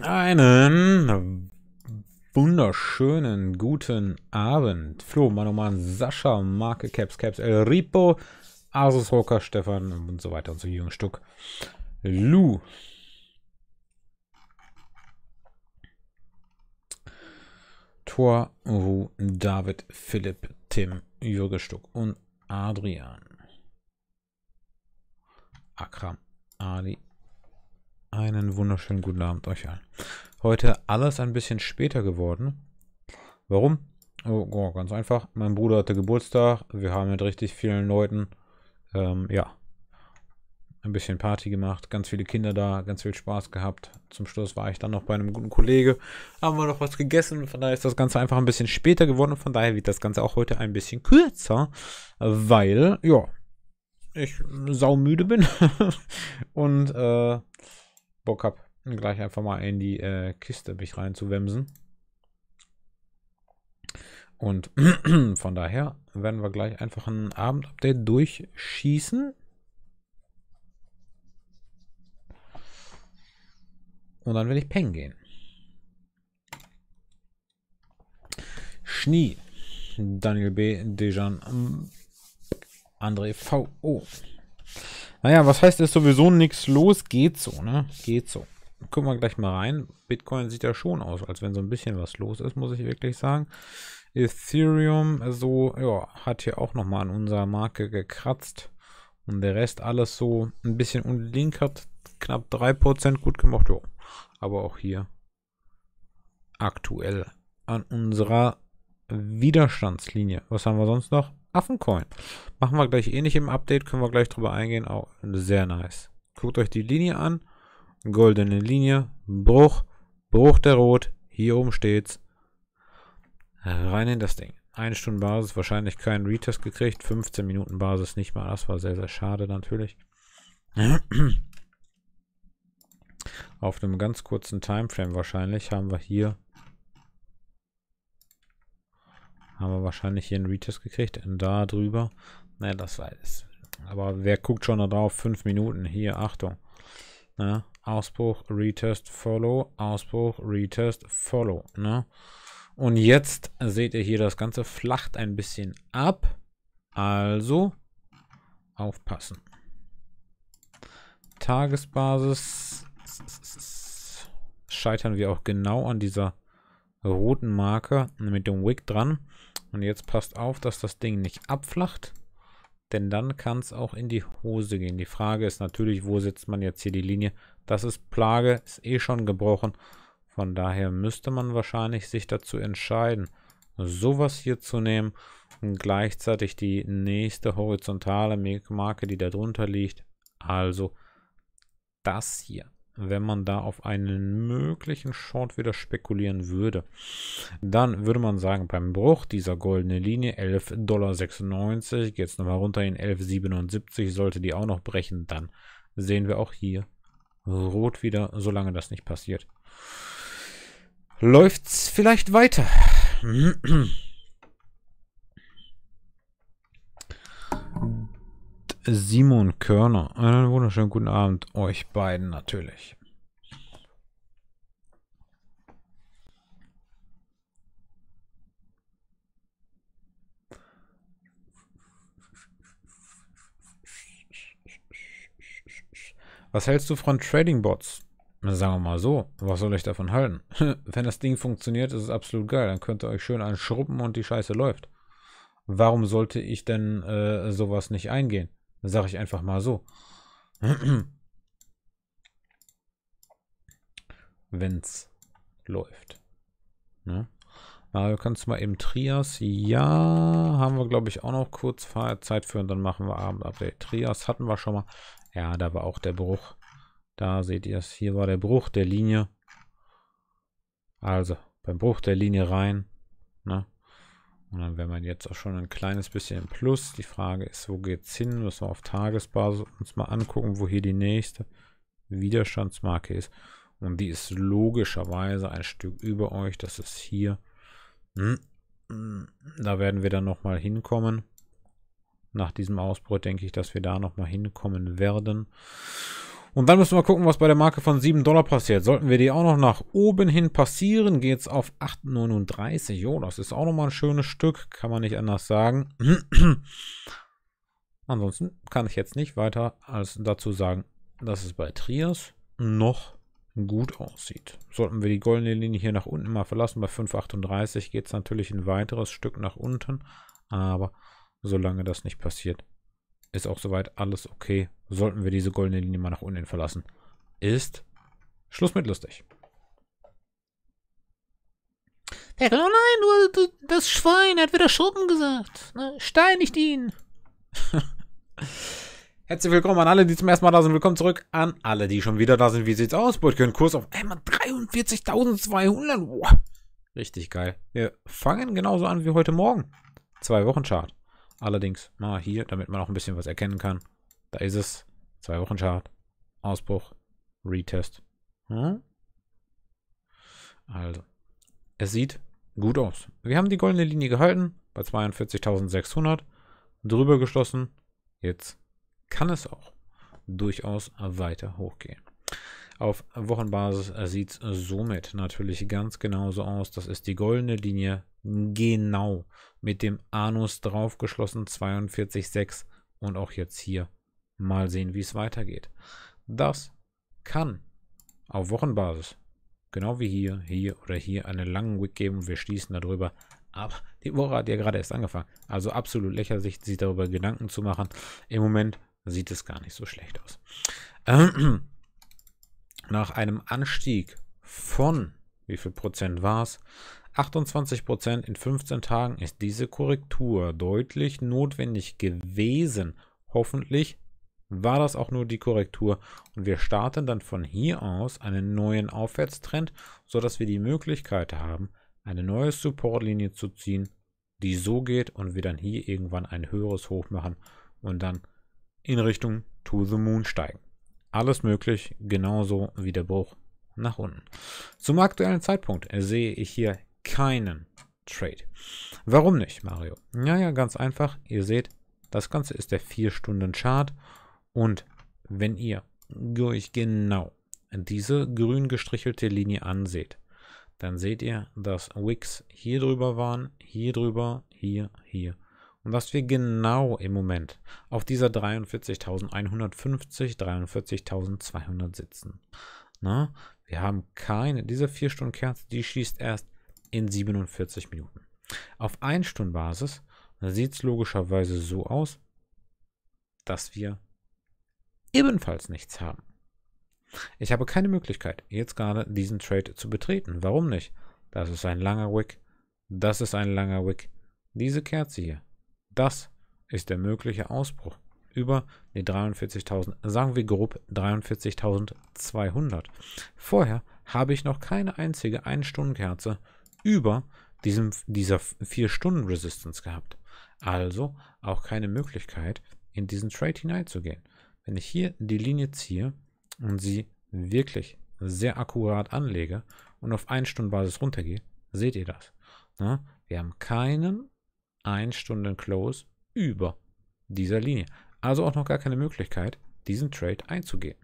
Einen wunderschönen guten Abend. Flo, Manoman, oh Sascha, Marke, Caps, Caps, El Ripo, Asus Rocker, Stefan und so weiter und so Jürgen Stuck. Lu. Tor, Ru, David, Philipp, Tim, Jürgen Stuck und Adrian. Akram, Ali, einen wunderschönen guten Abend euch allen. Heute alles ein bisschen später geworden. Warum? Oh, oh, ganz einfach. Mein Bruder hatte Geburtstag. Wir haben mit richtig vielen Leuten, ähm, ja, ein bisschen Party gemacht. Ganz viele Kinder da, ganz viel Spaß gehabt. Zum Schluss war ich dann noch bei einem guten Kollege. Haben wir noch was gegessen. Von daher ist das Ganze einfach ein bisschen später geworden. Und von daher wird das Ganze auch heute ein bisschen kürzer. Weil, ja, ich saumüde bin. und, äh, Bock habe, gleich einfach mal in die äh, Kiste mich reinzuwemsen. Und von daher werden wir gleich einfach ein Abendupdate durchschießen. Und dann will ich Peng gehen. Schnee, Daniel B. Dejan. André V.O. O. Naja, was heißt, ist sowieso nichts los? Geht so, ne? Geht so. Gucken wir gleich mal rein. Bitcoin sieht ja schon aus, als wenn so ein bisschen was los ist, muss ich wirklich sagen. Ethereum, so, ja, hat hier auch nochmal an unserer Marke gekratzt. Und der Rest alles so ein bisschen unlink hat Knapp 3% gut gemacht, Jo. Aber auch hier aktuell an unserer Widerstandslinie. Was haben wir sonst noch? Affencoin. Machen wir gleich ähnlich im Update, können wir gleich drüber eingehen. Auch sehr nice. Guckt euch die Linie an. Goldene Linie, Bruch, Bruch der Rot. Hier oben steht's. Rein in das Ding. 1 Stunde Basis, wahrscheinlich keinen Retest gekriegt. 15 Minuten Basis nicht mal. Das war sehr, sehr schade natürlich. Auf einem ganz kurzen Timeframe wahrscheinlich haben wir hier Haben wir wahrscheinlich hier einen Retest gekriegt. Da drüber. Naja, das war es. Aber wer guckt schon da drauf? Fünf Minuten. Hier, Achtung. Ne? Ausbruch, Retest, Follow. Ausbruch, Retest, Follow. Ne? Und jetzt seht ihr hier, das Ganze flacht ein bisschen ab. Also aufpassen. Tagesbasis scheitern wir auch genau an dieser roten Marke mit dem Wick dran. Und jetzt passt auf, dass das Ding nicht abflacht. Denn dann kann es auch in die Hose gehen. Die Frage ist natürlich, wo setzt man jetzt hier die Linie? Das ist Plage, ist eh schon gebrochen. Von daher müsste man wahrscheinlich sich dazu entscheiden, sowas hier zu nehmen und gleichzeitig die nächste horizontale Marke, die da drunter liegt. Also das hier wenn man da auf einen möglichen Short wieder spekulieren würde. Dann würde man sagen, beim Bruch dieser goldenen Linie 11,96 Dollar, geht es nochmal runter in 11,77, sollte die auch noch brechen, dann sehen wir auch hier rot wieder, solange das nicht passiert. Läuft es vielleicht weiter? Simon Körner. Einen wunderschönen guten Abend euch beiden natürlich. Was hältst du von Trading Bots? Sagen wir mal so, was soll ich davon halten? Wenn das Ding funktioniert, ist es absolut geil. Dann könnt ihr euch schön anschruppen und die Scheiße läuft. Warum sollte ich denn äh, sowas nicht eingehen? Sag ich einfach mal so. Wenn's läuft. Ne? Äh, wir können es mal eben Trias. Ja, haben wir, glaube ich, auch noch kurz Zeit für. Und dann machen wir Abendupdate. Trias hatten wir schon mal. Ja, da war auch der Bruch. Da seht ihr es. Hier war der Bruch der Linie. Also, beim Bruch der Linie rein. Ne? Und dann wäre man jetzt auch schon ein kleines bisschen im Plus. Die Frage ist, wo geht's hin? Müssen wir auf Tagesbasis uns mal angucken, wo hier die nächste Widerstandsmarke ist. Und die ist logischerweise ein Stück über euch. Das ist hier hm. Da werden wir dann nochmal hinkommen. Nach diesem Ausbruch denke ich, dass wir da nochmal hinkommen werden. Und dann müssen wir gucken, was bei der Marke von 7 Dollar passiert. Sollten wir die auch noch nach oben hin passieren, geht es auf 8,39. Jo, das ist auch nochmal ein schönes Stück, kann man nicht anders sagen. Ansonsten kann ich jetzt nicht weiter als dazu sagen, dass es bei Trias noch gut aussieht. Sollten wir die goldene Linie hier nach unten mal verlassen, bei 5,38 geht es natürlich ein weiteres Stück nach unten, aber solange das nicht passiert, ist auch soweit alles okay. Sollten wir diese goldene Linie mal nach unten verlassen, ist Schluss mit lustig. Ferkel, oh nein, du, das Schwein er hat wieder Schuppen gesagt. Steinigt ihn. Herzlich willkommen an alle, die zum ersten Mal da sind. Willkommen zurück an alle, die schon wieder da sind. Wie sieht's aus? Botcoin Kurs auf einmal 43.200. Wow. Richtig geil. Wir fangen genauso an wie heute Morgen. Zwei Wochen Chart. Allerdings mal hier, damit man auch ein bisschen was erkennen kann. Da ist es. Zwei Wochen Chart. Ausbruch. Retest. Hm? Also. Es sieht gut aus. Wir haben die goldene Linie gehalten bei 42.600. Drüber geschlossen. Jetzt kann es auch durchaus weiter hochgehen. Auf Wochenbasis sieht es somit natürlich ganz genauso aus. Das ist die goldene Linie, genau mit dem Anus draufgeschlossen, 42,6 und auch jetzt hier mal sehen, wie es weitergeht. Das kann auf Wochenbasis, genau wie hier, hier oder hier, einen langen Wick geben. Wir schließen darüber aber die Woche hat ja gerade erst angefangen. Also absolut lächerlich, sich darüber Gedanken zu machen. Im Moment sieht es gar nicht so schlecht aus. Ähm, nach einem Anstieg von, wie viel Prozent war es? 28 Prozent in 15 Tagen ist diese Korrektur deutlich notwendig gewesen. Hoffentlich war das auch nur die Korrektur und wir starten dann von hier aus einen neuen Aufwärtstrend, sodass wir die Möglichkeit haben, eine neue Supportlinie zu ziehen, die so geht und wir dann hier irgendwann ein höheres Hoch machen und dann in Richtung To the Moon steigen. Alles möglich, genauso wie der Bruch nach unten. Zum aktuellen Zeitpunkt sehe ich hier keinen Trade. Warum nicht, Mario? Naja, ganz einfach. Ihr seht, das Ganze ist der 4-Stunden-Chart. Und wenn ihr euch genau diese grün gestrichelte Linie anseht, dann seht ihr, dass Wicks hier drüber waren, hier drüber, hier, hier und dass wir genau im Moment auf dieser 43.150, 43.200 sitzen. Na, wir haben keine, diese 4 Stunden Kerze, die schießt erst in 47 Minuten. Auf 1 Stunden Basis sieht es logischerweise so aus, dass wir ebenfalls nichts haben. Ich habe keine Möglichkeit, jetzt gerade diesen Trade zu betreten. Warum nicht? Das ist ein langer Wick. Das ist ein langer Wick. Diese Kerze hier das ist der mögliche Ausbruch über die 43.000, sagen wir grob 43.200. Vorher habe ich noch keine einzige 1-Stunden-Kerze über diesem, dieser 4-Stunden-Resistance gehabt. Also auch keine Möglichkeit, in diesen Trade hineinzugehen. Wenn ich hier die Linie ziehe und sie wirklich sehr akkurat anlege und auf 1-Stunden-Basis runtergehe, seht ihr das. Na, ne? wir haben keinen 1 Stunden Close über dieser Linie. Also auch noch gar keine Möglichkeit, diesen Trade einzugehen.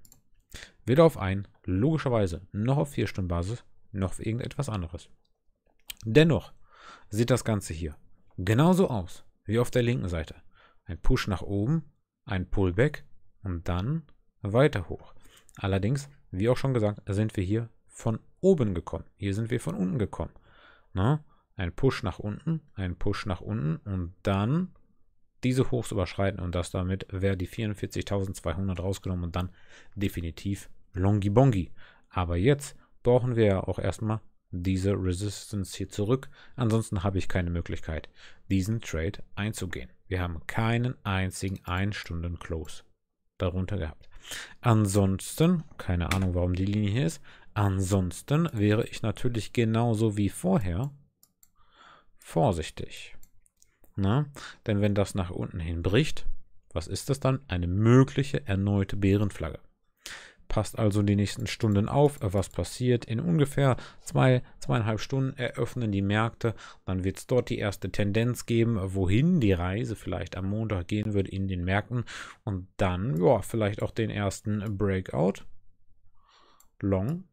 Weder auf ein, logischerweise, noch auf 4 Stunden Basis, noch auf irgendetwas anderes. Dennoch sieht das Ganze hier genauso aus wie auf der linken Seite. Ein Push nach oben, ein Pullback und dann weiter hoch. Allerdings, wie auch schon gesagt, sind wir hier von oben gekommen. Hier sind wir von unten gekommen. Na? Ne? Ein Push nach unten, ein Push nach unten und dann diese Hochs überschreiten und das damit wäre die 44.200 rausgenommen und dann definitiv Longi Bongi. Aber jetzt brauchen wir ja auch erstmal diese Resistance hier zurück. Ansonsten habe ich keine Möglichkeit, diesen Trade einzugehen. Wir haben keinen einzigen 1-Stunden-Close darunter gehabt. Ansonsten, keine Ahnung, warum die Linie hier ist, ansonsten wäre ich natürlich genauso wie vorher vorsichtig. Na? Ne? Denn wenn das nach unten hin bricht, was ist das dann? Eine mögliche erneute Bärenflagge. Passt also die nächsten Stunden auf, was passiert. In ungefähr zwei, zweieinhalb Stunden eröffnen die Märkte. Dann wird es dort die erste Tendenz geben, wohin die Reise vielleicht am Montag gehen wird in den Märkten. Und dann, ja, vielleicht auch den ersten Breakout. Long.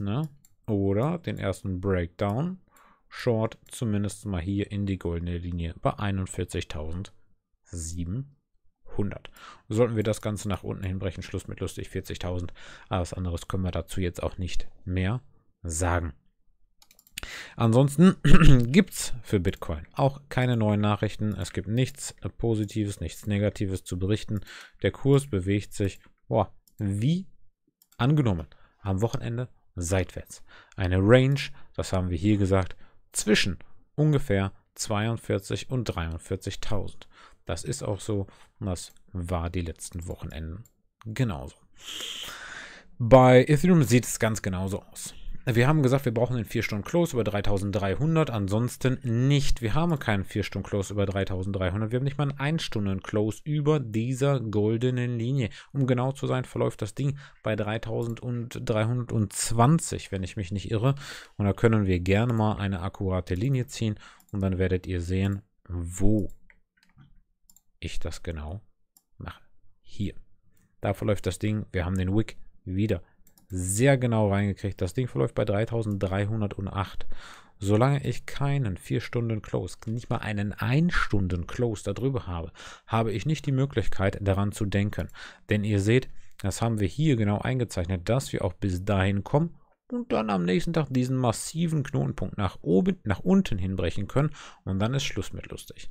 Ne? Oder den ersten Breakdown. Short zumindest mal hier in die goldene Linie bei 41.700. Sollten wir das Ganze nach unten hinbrechen, Schluss mit lustig 40.000. Alles anderes können wir dazu jetzt auch nicht mehr sagen. Ansonsten gibt es für Bitcoin auch keine neuen Nachrichten. Es gibt nichts Positives, nichts Negatives zu berichten. Der Kurs bewegt sich boah, wie angenommen am Wochenende seitwärts. Eine Range, das haben wir hier gesagt, zwischen ungefähr 42 und 43.000. Das ist auch so und das war die letzten Wochenenden genauso. Bei Ethereum sieht es ganz genauso aus. Wir haben gesagt, wir brauchen den 4-Stunden-Close über 3300, ansonsten nicht. Wir haben keinen 4-Stunden-Close über 3300, wir haben nicht mal einen 1-Stunden-Close über dieser goldenen Linie. Um genau zu sein, verläuft das Ding bei 3320, wenn ich mich nicht irre. Und da können wir gerne mal eine akkurate Linie ziehen und dann werdet ihr sehen, wo ich das genau mache. Hier. Da verläuft das Ding, wir haben den Wick wieder sehr genau reingekriegt. Das Ding verläuft bei 3308. Solange ich keinen 4 Stunden Close, nicht mal einen 1 Stunden Close darüber habe, habe ich nicht die Möglichkeit daran zu denken. Denn ihr seht, das haben wir hier genau eingezeichnet, dass wir auch bis dahin kommen und dann am nächsten Tag diesen massiven Knotenpunkt nach oben, nach unten hinbrechen können und dann ist Schluss mit lustig.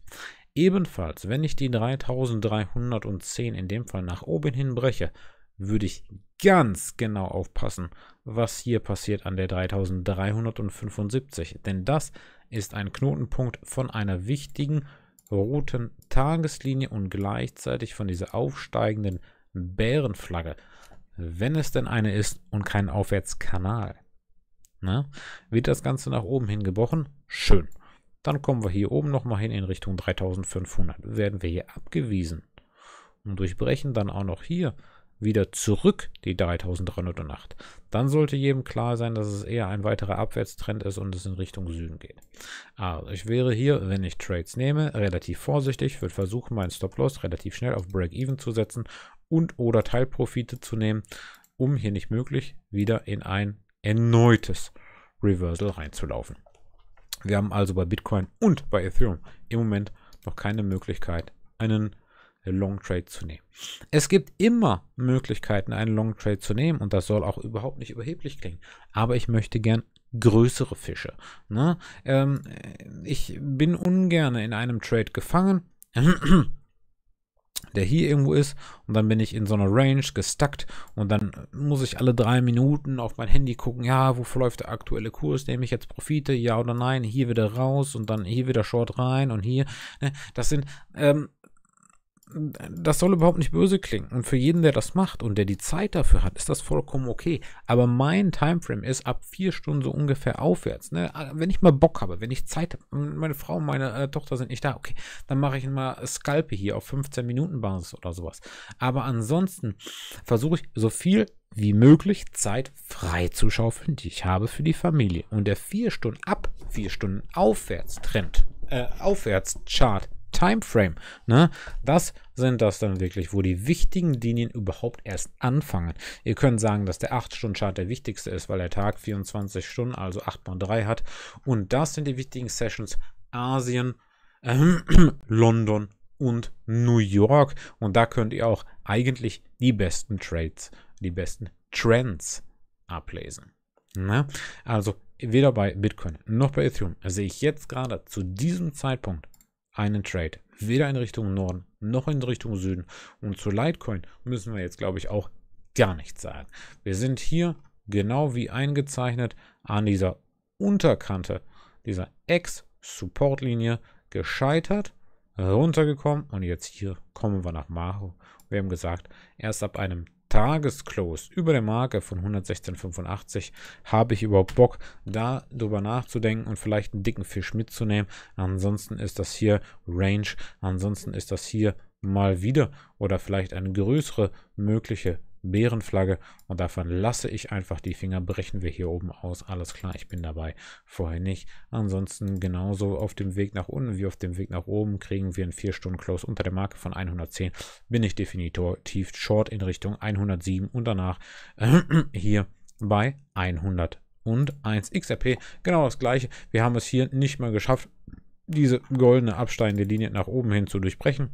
Ebenfalls, wenn ich die 3310 in dem Fall nach oben hinbreche, würde ich ganz genau aufpassen, was hier passiert an der 3375. Denn das ist ein Knotenpunkt von einer wichtigen roten Tageslinie und gleichzeitig von dieser aufsteigenden Bärenflagge. Wenn es denn eine ist und kein Aufwärtskanal. Ne? Wird das Ganze nach oben hin gebrochen? Schön. Dann kommen wir hier oben nochmal hin in Richtung 3500. Werden wir hier abgewiesen und durchbrechen dann auch noch hier wieder zurück, die 3308, dann sollte jedem klar sein, dass es eher ein weiterer Abwärtstrend ist und es in Richtung Süden geht. Also ich wäre hier, wenn ich Trades nehme, relativ vorsichtig, würde versuchen, meinen Stop-Loss relativ schnell auf Break-Even zu setzen und oder Teilprofite zu nehmen, um hier nicht möglich wieder in ein erneutes Reversal reinzulaufen. Wir haben also bei Bitcoin und bei Ethereum im Moment noch keine Möglichkeit, einen Long Trade zu nehmen. Es gibt immer Möglichkeiten, einen Long Trade zu nehmen und das soll auch überhaupt nicht überheblich klingen. Aber ich möchte gern größere Fische. Ne? Ähm, ich bin ungern in einem Trade gefangen. der hier irgendwo ist und dann bin ich in so einer Range gestuckt und dann muss ich alle drei Minuten auf mein Handy gucken, ja, wo verläuft der aktuelle Kurs, nehme ich jetzt Profite, ja oder nein, hier wieder raus und dann hier wieder Short rein und hier. Ne? Das sind ähm, das soll überhaupt nicht böse klingen. Und für jeden, der das macht und der die Zeit dafür hat, ist das vollkommen okay. Aber mein Timeframe ist ab vier Stunden so ungefähr aufwärts. Ne? Ah, wenn ich mal Bock habe, wenn ich Zeit habe, meine Frau und meine äh, Tochter sind nicht da, okay, dann mache ich mal Skalpe hier auf 15-Minuten-Basis oder sowas. Aber ansonsten versuche ich so viel wie möglich Zeit frei zu schaufeln, die ich habe für die Familie. Und der vier Stunden ab vier Stunden aufwärts Trend, äh, aufwärts Chart Timeframe. Ne? Das sind das dann wirklich, wo die wichtigen Linien überhaupt erst anfangen. Ihr könnt sagen, dass der 8-Stunden-Chart der wichtigste ist, weil der Tag 24 Stunden, also 8 mal 3 hat. Und das sind die wichtigen Sessions Asien, äh, London und New York. Und da könnt ihr auch eigentlich die besten Trades, die besten Trends ablesen. Ne? Also weder bei Bitcoin noch bei Ethereum sehe ich jetzt gerade zu diesem Zeitpunkt einen Trade. Weder in Richtung Norden noch in Richtung Süden. Und zu Litecoin müssen wir jetzt, glaube ich, auch gar nichts sagen. Wir sind hier genau wie eingezeichnet an dieser Unterkante, dieser ex support linie gescheitert, runtergekommen und jetzt hier kommen wir nach Maho. Wir haben gesagt, erst ab einem Tagesclose über der Marke von 116,85 habe ich überhaupt Bock, da drüber nachzudenken und vielleicht einen dicken Fisch mitzunehmen. Ansonsten ist das hier Range, ansonsten ist das hier mal wieder oder vielleicht eine größere mögliche Bärenflagge und davon lasse ich einfach die Finger, brechen wir hier oben aus, alles klar, ich bin dabei, vorher nicht. Ansonsten genauso auf dem Weg nach unten wie auf dem Weg nach oben kriegen wir einen 4 Stunden Close unter der Marke von 110, bin ich definitiv short in Richtung 107 und danach äh, hier bei 100 und 1 XRP, genau das gleiche, wir haben es hier nicht mal geschafft, diese goldene absteigende Linie nach oben hin zu durchbrechen.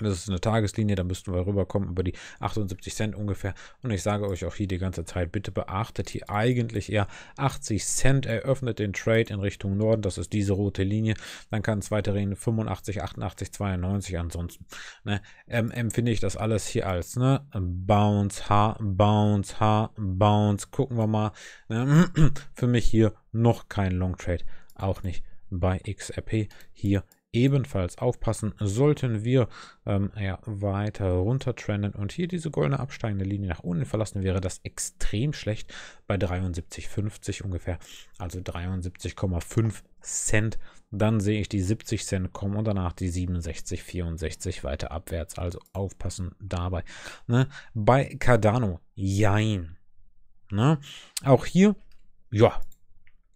Das ist eine Tageslinie, da müssten wir rüberkommen über die 78 Cent ungefähr. Und ich sage euch auch hier die ganze Zeit, bitte beachtet hier eigentlich eher 80 Cent, eröffnet den Trade in Richtung Norden, das ist diese rote Linie. Dann kann es Linie 85, 88, 92 ansonsten. Ne, ähm, empfinde ich das alles hier als ne, Bounce, H, Bounce, H, Bounce. Gucken wir mal. Ne? Für mich hier noch kein Long Trade, auch nicht bei XRP. Hier ebenfalls aufpassen, sollten wir ähm, ja, weiter runter trenden und hier diese goldene absteigende Linie nach unten verlassen, wäre das extrem schlecht bei 73,50 ungefähr, also 73,5 Cent. Dann sehe ich die 70 Cent kommen und danach die 67,64 weiter abwärts. Also aufpassen dabei. Ne? Bei Cardano, jein. Ne? Auch hier, ja,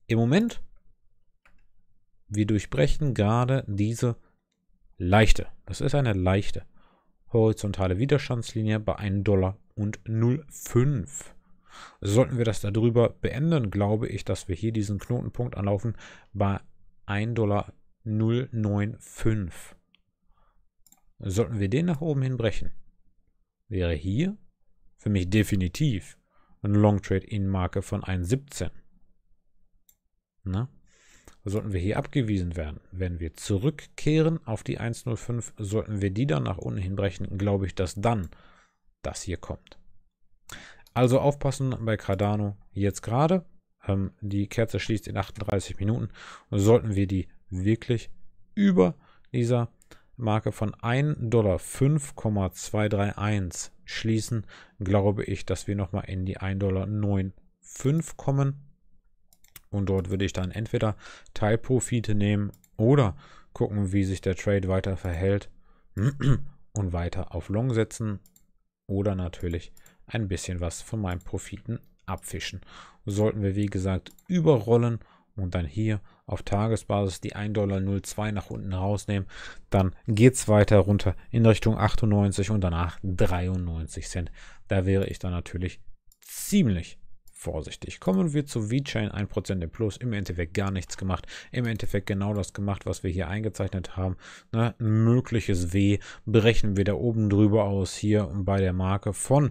im Moment wir durchbrechen gerade diese leichte, das ist eine leichte, horizontale Widerstandslinie bei 1 Dollar und 0,5. Sollten wir das darüber beenden, glaube ich, dass wir hier diesen Knotenpunkt anlaufen bei 1 Dollar 095. Sollten wir den nach oben hin brechen, wäre hier für mich definitiv ein Long Trade in Marke von 1,17. Na? sollten wir hier abgewiesen werden. Wenn wir zurückkehren auf die 105, sollten wir die dann nach unten hinbrechen, glaube ich, dass dann das hier kommt. Also aufpassen bei Cardano jetzt gerade. Ähm, die Kerze schließt in 38 Minuten. Und sollten wir die wirklich über dieser Marke von 1 Dollar schließen, glaube ich, dass wir nochmal in die 1,95 Dollar kommen und dort würde ich dann entweder Teilprofite nehmen oder gucken, wie sich der Trade weiter verhält und weiter auf Long setzen oder natürlich ein bisschen was von meinen Profiten abfischen. Sollten wir wie gesagt überrollen und dann hier auf Tagesbasis die 1,02 Dollar nach unten rausnehmen, dann geht es weiter runter in Richtung 98 und danach 93 Cent. Da wäre ich dann natürlich ziemlich vorsichtig. Kommen wir zu VeChain, 1% im Plus, im Endeffekt gar nichts gemacht, im Endeffekt genau das gemacht, was wir hier eingezeichnet haben. Ne? Ein mögliches W berechnen wir da oben drüber aus, hier bei der Marke von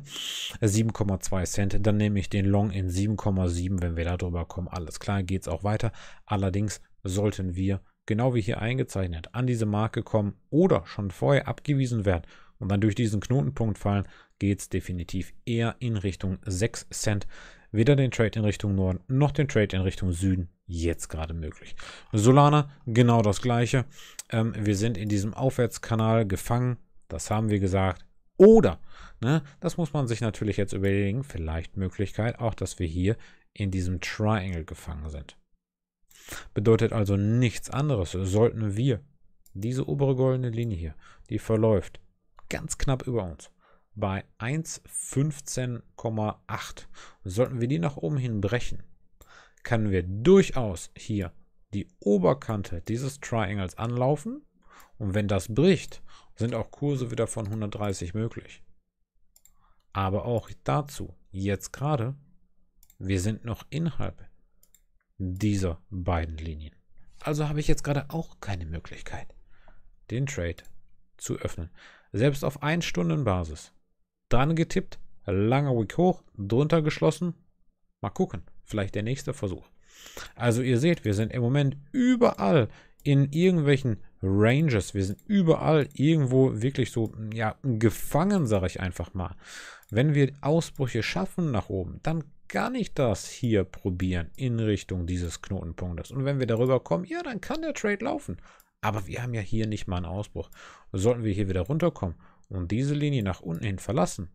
7,2 Cent. Dann nehme ich den Long in 7,7, wenn wir da drüber kommen. Alles klar, geht es auch weiter. Allerdings sollten wir, genau wie hier eingezeichnet, an diese Marke kommen oder schon vorher abgewiesen werden und dann durch diesen Knotenpunkt fallen, geht es definitiv eher in Richtung 6 Cent weder den Trade in Richtung Norden noch den Trade in Richtung Süden jetzt gerade möglich. Solana, genau das gleiche. Ähm, wir sind in diesem Aufwärtskanal gefangen. Das haben wir gesagt. Oder, ne, das muss man sich natürlich jetzt überlegen, vielleicht Möglichkeit auch, dass wir hier in diesem Triangle gefangen sind. Bedeutet also nichts anderes, sollten wir diese obere goldene Linie hier, die verläuft ganz knapp über uns, bei 1,15,8. Sollten wir die nach oben hin brechen, können wir durchaus hier die Oberkante dieses Triangles anlaufen. Und wenn das bricht, sind auch Kurse wieder von 130 möglich. Aber auch dazu, jetzt gerade, wir sind noch innerhalb dieser beiden Linien. Also habe ich jetzt gerade auch keine Möglichkeit, den Trade zu öffnen. Selbst auf 1-Stunden-Basis dran getippt, langer Wick hoch, drunter geschlossen. Mal gucken, vielleicht der nächste Versuch. Also ihr seht, wir sind im Moment überall in irgendwelchen Ranges. Wir sind überall irgendwo wirklich so, ja, gefangen, sage ich einfach mal. Wenn wir Ausbrüche schaffen nach oben, dann kann ich das hier probieren in Richtung dieses Knotenpunktes. Und wenn wir darüber kommen, ja, dann kann der Trade laufen. Aber wir haben ja hier nicht mal einen Ausbruch. Sollten wir hier wieder runterkommen, und diese Linie nach unten hin verlassen,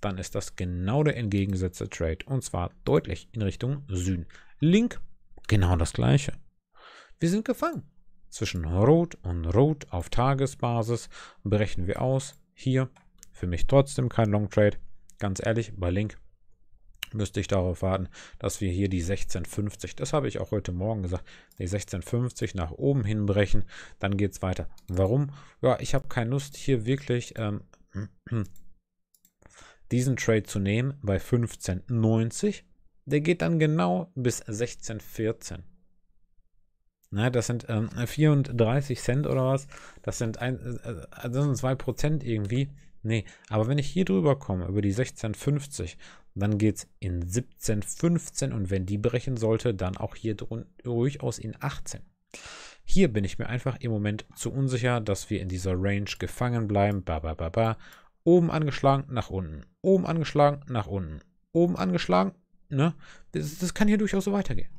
dann ist das genau der entgegengesetzte Trade. Und zwar deutlich in Richtung Süden. Link, genau das gleiche. Wir sind gefangen. Zwischen Rot und Rot auf Tagesbasis berechnen wir aus. Hier für mich trotzdem kein Long Trade. Ganz ehrlich, bei Link müsste ich darauf warten, dass wir hier die 16,50, das habe ich auch heute Morgen gesagt, die 16,50 nach oben hinbrechen, dann geht es weiter. Warum? Ja, ich habe keine Lust hier wirklich ähm, diesen Trade zu nehmen bei 15,90. Der geht dann genau bis 16,14. Na, ne, das sind ähm, 34 Cent oder was. Das sind, ein, äh, äh das sind 2% irgendwie. Nee, aber wenn ich hier drüber komme, über die 16,50, dann geht es in 17, 15 und wenn die brechen sollte, dann auch hier durchaus in 18. Hier bin ich mir einfach im Moment zu unsicher, dass wir in dieser Range gefangen bleiben. Ba, ba, ba, ba. Oben angeschlagen, nach unten. Oben angeschlagen, nach unten. Oben angeschlagen, ne? Das, das kann hier durchaus so weitergehen.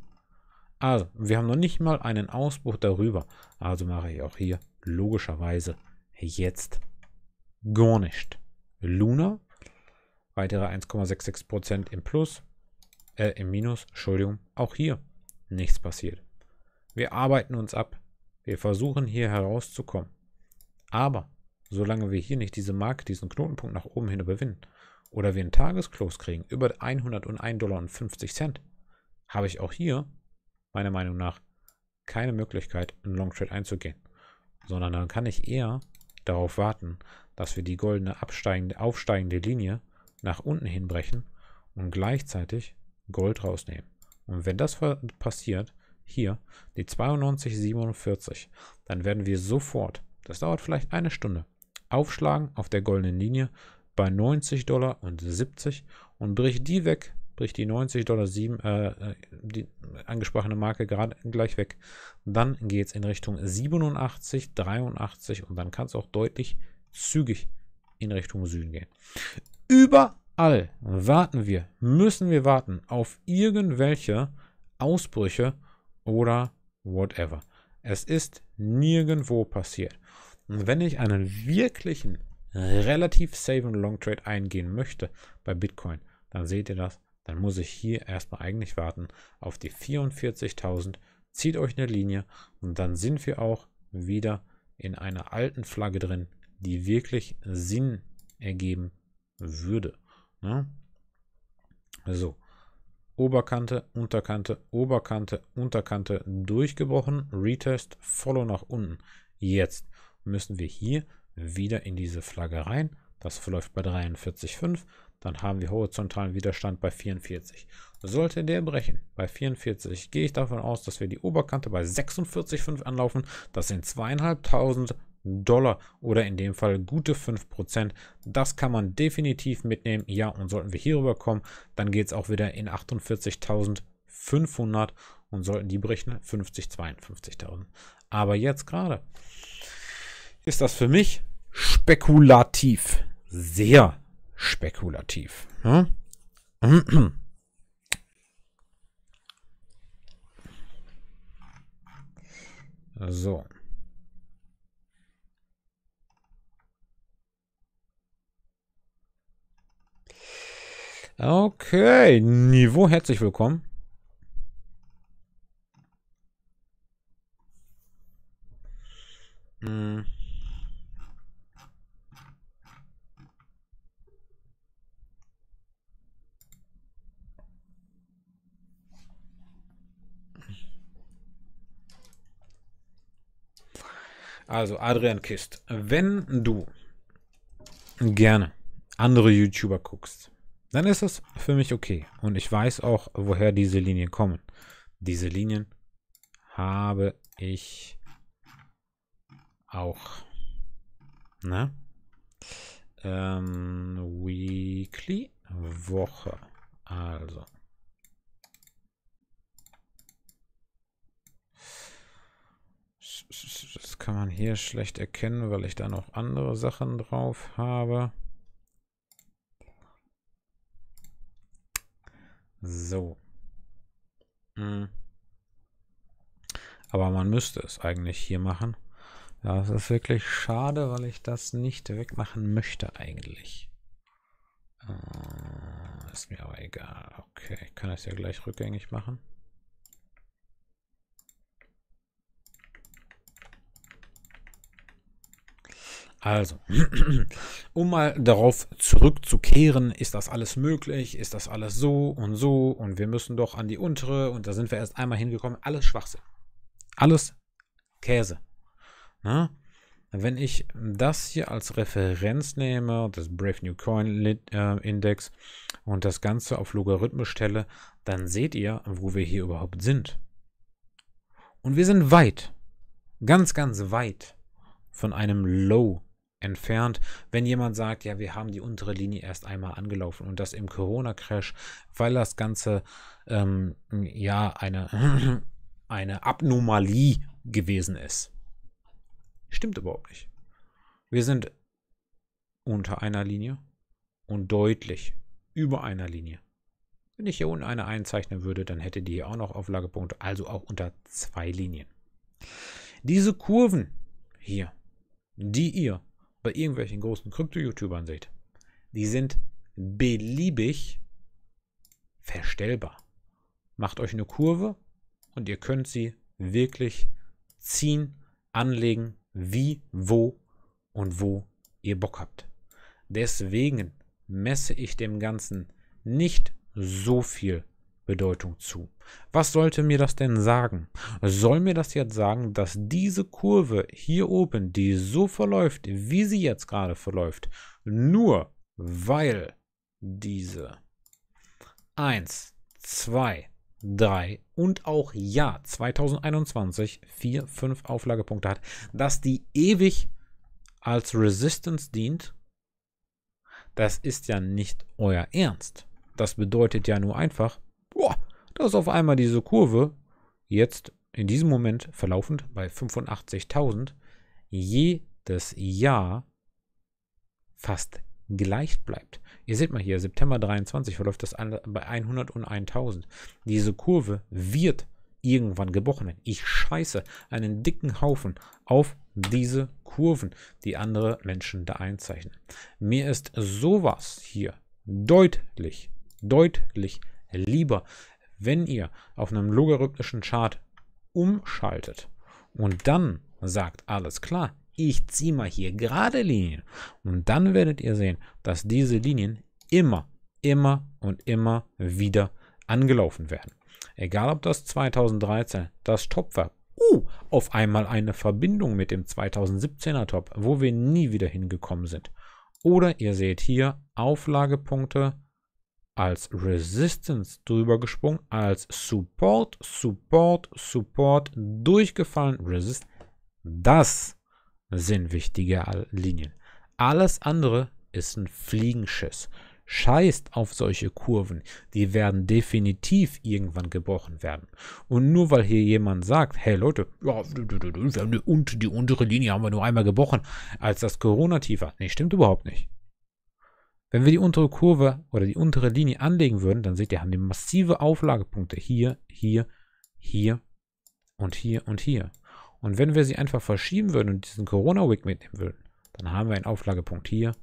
Also, wir haben noch nicht mal einen Ausbruch darüber. Also mache ich auch hier logischerweise jetzt gar nicht. Luna Weitere 1,66% im Plus, äh, im Minus, Entschuldigung, auch hier nichts passiert. Wir arbeiten uns ab. Wir versuchen hier herauszukommen. Aber solange wir hier nicht diese Marke, diesen Knotenpunkt nach oben hin überwinden oder wir einen Tagesclose kriegen über 101,50 Dollar, habe ich auch hier meiner Meinung nach keine Möglichkeit, einen Long Trade einzugehen. Sondern dann kann ich eher darauf warten, dass wir die goldene absteigende, aufsteigende Linie nach unten hinbrechen und gleichzeitig Gold rausnehmen. Und wenn das passiert, hier die 92,47, dann werden wir sofort, das dauert vielleicht eine Stunde, aufschlagen auf der goldenen Linie bei 90 Dollar und 70 und bricht die weg, bricht die 90 Dollar 7, äh, äh, die angesprochene Marke gerade gleich weg, dann geht es in Richtung 87, 83 und dann kann es auch deutlich zügig in Richtung Süden gehen. Überall warten wir, müssen wir warten auf irgendwelche Ausbrüche oder whatever. Es ist nirgendwo passiert. Und wenn ich einen wirklichen, relativ safen Long Trade eingehen möchte bei Bitcoin, dann seht ihr das. Dann muss ich hier erstmal eigentlich warten auf die 44.000. Zieht euch eine Linie und dann sind wir auch wieder in einer alten Flagge drin, die wirklich Sinn ergeben würde. Ne? So. Also, Oberkante, Unterkante, Oberkante, Unterkante durchgebrochen, Retest, Follow nach unten. Jetzt müssen wir hier wieder in diese Flagge rein. Das verläuft bei 43,5. Dann haben wir horizontalen Widerstand bei 44. Sollte der brechen bei 44, gehe ich davon aus, dass wir die Oberkante bei 46,5 anlaufen. Das sind 2.500 Dollar oder in dem Fall gute 5%. Das kann man definitiv mitnehmen. Ja, und sollten wir hier rüber kommen, dann geht es auch wieder in 48.500 und sollten die berechnen 50.000, 52.000. Aber jetzt gerade ist das für mich spekulativ. Sehr spekulativ. Ja? Ne? So. Okay, Niveau, herzlich willkommen. Hm. Also Adrian Kist, wenn du gerne andere YouTuber guckst, dann ist das für mich okay. Und ich weiß auch, woher diese Linien kommen. Diese Linien habe ich auch. Ne? Ähm, weekly Woche. Also. Das kann man hier schlecht erkennen, weil ich da noch andere Sachen drauf habe. So. Mhm. Aber man müsste es eigentlich hier machen. Ja, es ist wirklich schade, weil ich das nicht wegmachen möchte eigentlich. Äh, ist mir aber egal. Okay, ich kann das ja gleich rückgängig machen. Also, um mal darauf zurückzukehren, ist das alles möglich? Ist das alles so und so? Und wir müssen doch an die untere und da sind wir erst einmal hingekommen. Alles Schwachsinn. Alles Käse. Na? Ne? Wenn ich das hier als Referenz nehme, das Brave New Coin äh, Index und das Ganze auf Logarithmus stelle, dann seht ihr, wo wir hier überhaupt sind. Und wir sind weit, ganz, ganz weit von einem Low entfernt. Wenn jemand sagt, ja, wir haben die untere Linie erst einmal angelaufen und das im Corona-Crash, weil das Ganze ähm, ja eine, eine Abnormalie gewesen ist. Stimmt überhaupt nicht. Wir sind unter einer Linie und deutlich über einer Linie. Wenn ich hier unten eine einzeichnen würde, dann hätte die hier auch noch Auflagepunkte, also auch unter zwei Linien. Diese Kurven hier, die ihr bei irgendwelchen großen Krypto-YouTubern seht, die sind beliebig verstellbar. Macht euch eine Kurve und ihr könnt sie wirklich ziehen, anlegen, wie, wo und wo ihr Bock habt. Deswegen messe ich dem Ganzen nicht so viel Bedeutung zu. Was sollte mir das denn sagen? Soll mir das jetzt sagen, dass diese Kurve hier oben, die so verläuft, wie sie jetzt gerade verläuft, nur weil diese 1, 2, 3 und auch ja 2021 4, 5 Auflagepunkte hat, dass die ewig als Resistance dient? Das ist ja nicht euer Ernst. Das bedeutet ja nur einfach, Boah, da ist auf einmal diese Kurve jetzt in diesem Moment verlaufend bei 85.000 jedes Jahr fast gleich bleibt. Ihr seht mal hier, September 23 verläuft das bei 101.000. Diese Kurve wird irgendwann gebrochen. Ich scheiße einen dicken Haufen auf diese Kurven, die andere Menschen da einzeichnen. Mir ist sowas hier deutlich, deutlich lieber, wenn ihr auf einem logarithmischen Chart umschaltet und dann sagt, alles klar, ich ziehe mal hier gerade Linien. Und dann werdet ihr sehen, dass diese Linien immer, immer und immer wieder angelaufen werden. Egal ob das 2013, das Top war, uh, auf einmal eine Verbindung mit dem 2017er Top, wo wir nie wieder hingekommen sind. Oder ihr seht hier Auflagepunkte, als Resistance drüber gesprungen, als Support, Support, Support, durchgefallen, Resist. Das sind wichtige Linien. Alles andere ist ein Fliegenschiss. Scheißt auf solche Kurven, die werden definitiv irgendwann gebrochen werden. Und nur weil hier jemand sagt, hey Leute, ja, wir haben die, untere Linie haben wir nur einmal gebrochen, als das corona tiefer Nee, stimmt überhaupt nicht. Wenn wir die untere Kurve oder die untere Linie anlegen würden, dann seht ihr, haben wir massive Auflagepunkte hier, hier, hier und hier und hier. Und wenn wir sie einfach verschieben würden und diesen corona wick mitnehmen würden, dann haben wir einen Auflagepunkt hier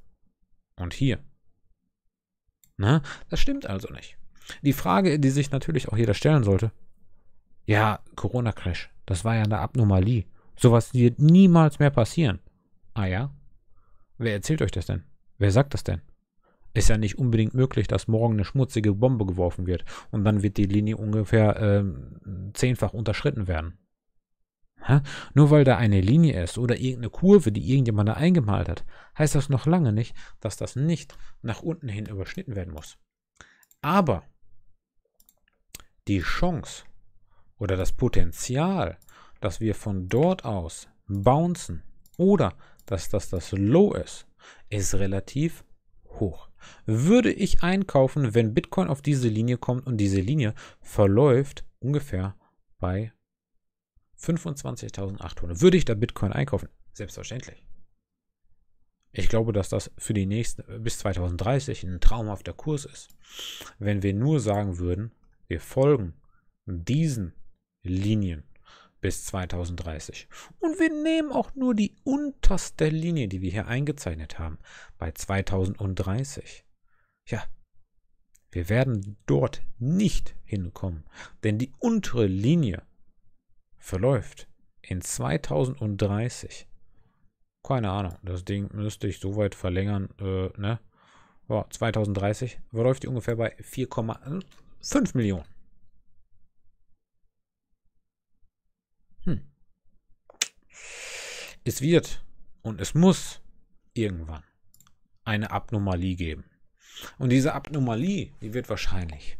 und hier. Na, das stimmt also nicht. Die Frage, die sich natürlich auch jeder stellen sollte, ja, Corona-Crash, das war ja eine Abnormalie. Sowas wird niemals mehr passieren. Ah ja? Wer erzählt euch das denn? Wer sagt das denn? ist ja nicht unbedingt möglich, dass morgen eine schmutzige Bombe geworfen wird und dann wird die Linie ungefähr äh, zehnfach unterschritten werden. Ha? Nur weil da eine Linie ist oder irgendeine Kurve, die irgendjemand da eingemalt hat, heißt das noch lange nicht, dass das nicht nach unten hin überschnitten werden muss. Aber die Chance oder das Potenzial, dass wir von dort aus bouncen oder dass das das Low ist, ist relativ hoch würde ich einkaufen, wenn Bitcoin auf diese Linie kommt und diese Linie verläuft ungefähr bei 25.800. Würde ich da Bitcoin einkaufen? Selbstverständlich. Ich glaube, dass das für die nächsten bis 2030 ein traumhafter Kurs ist. Wenn wir nur sagen würden, wir folgen diesen Linien bis 2030. Und wir nehmen auch nur die unterste Linie, die wir hier eingezeichnet haben, bei 2030. Ja, wir werden dort nicht hinkommen, denn die untere Linie verläuft in 2030. Keine Ahnung, das Ding müsste ich so weit verlängern, äh, ne? Ja, 2030 verläuft die ungefähr bei 4,5 Millionen. Hm. Es wird und es muss irgendwann eine Abnormalie geben. Und diese Abnormalie, die wird wahrscheinlich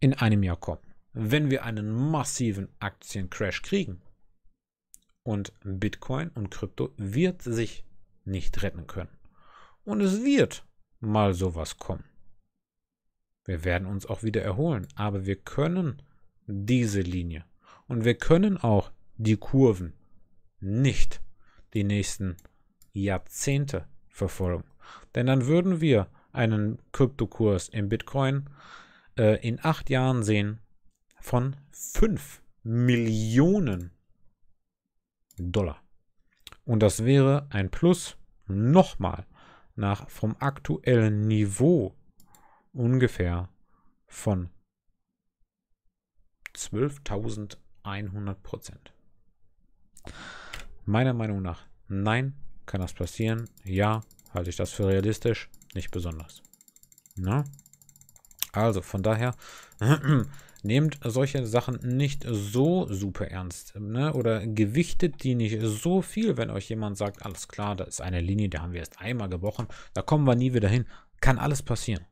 in einem Jahr kommen, wenn wir einen massiven Aktiencrash kriegen. Und Bitcoin und Krypto wird sich nicht retten können. Und es wird mal sowas kommen. Wir werden uns auch wieder erholen, aber wir können diese Linie und wir können auch die Kurven nicht die nächsten Jahrzehnte verfolgen. Denn dann würden wir einen Kryptokurs im Bitcoin äh, in acht Jahren sehen von 5 Millionen Dollar. Und das wäre ein Plus nochmal nach vom aktuellen Niveau ungefähr von 12.100 Prozent. Meiner Meinung nach nein. Kann das passieren? Ja. Halte ich das für realistisch? Nicht besonders. Na? Also von daher, nehmt solche Sachen nicht so super ernst ne? oder gewichtet die nicht so viel, wenn euch jemand sagt, alles klar, da ist eine Linie, da haben wir erst einmal gebrochen, da kommen wir nie wieder hin. Kann alles passieren.